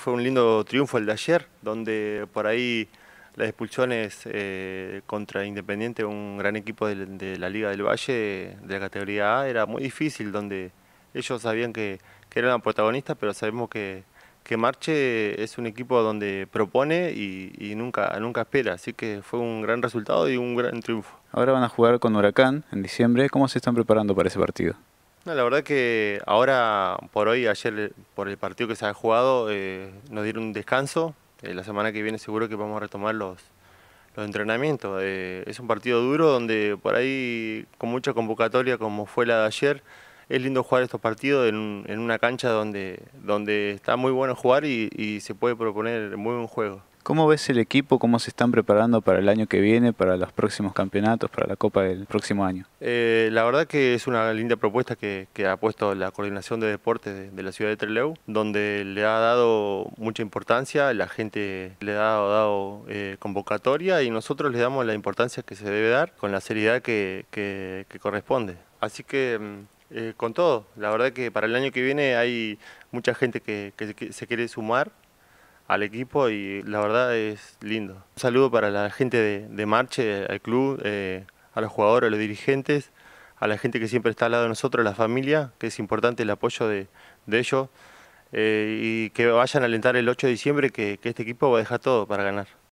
Fue un lindo triunfo el de ayer, donde por ahí las expulsiones eh, contra Independiente, un gran equipo de, la Liga del Valle, de la categoría A, era muy difícil, donde ellos sabían que, que eran protagonistas, pero sabemos que, que, Marche es un equipo donde propone y, y, nunca, nunca espera, así que fue un gran resultado y un gran triunfo. Ahora van a jugar con Huracán en diciembre, ¿cómo se están preparando para ese partido? la verdad que ahora, por hoy, ayer, por el partido que se ha jugado, eh, nos dieron un descanso. Eh, la semana que viene seguro que vamos a retomar los, los entrenamientos. Eh, es un partido duro donde por ahí, con mucha convocatoria como fue la de ayer, es lindo jugar estos partidos en, en una cancha donde, donde está muy bueno jugar y se puede proponer muy buen juego. ¿Cómo ves el equipo? ¿Cómo se están preparando para el año que viene, para los próximos campeonatos, para la Copa del próximo año? Eh, la verdad que es una linda propuesta que, ha puesto la Coordinación de Deportes de, la ciudad de Trelew, donde le ha dado mucha importancia, la gente le ha dado, eh, convocatoria y nosotros le damos la importancia que se debe dar con la seriedad que, corresponde. Así que... Mm, eh, con todo, la verdad que para el año que viene hay mucha gente que se quiere sumar al equipo y la verdad es lindo. Un saludo para la gente de, Marche, al club, eh, a los jugadores, a los dirigentes, a la gente que siempre está al lado de nosotros, a la familia, que es importante el apoyo de, ellos eh, y que vayan a alentar el 8 de diciembre que este equipo va a dejar todo para ganar.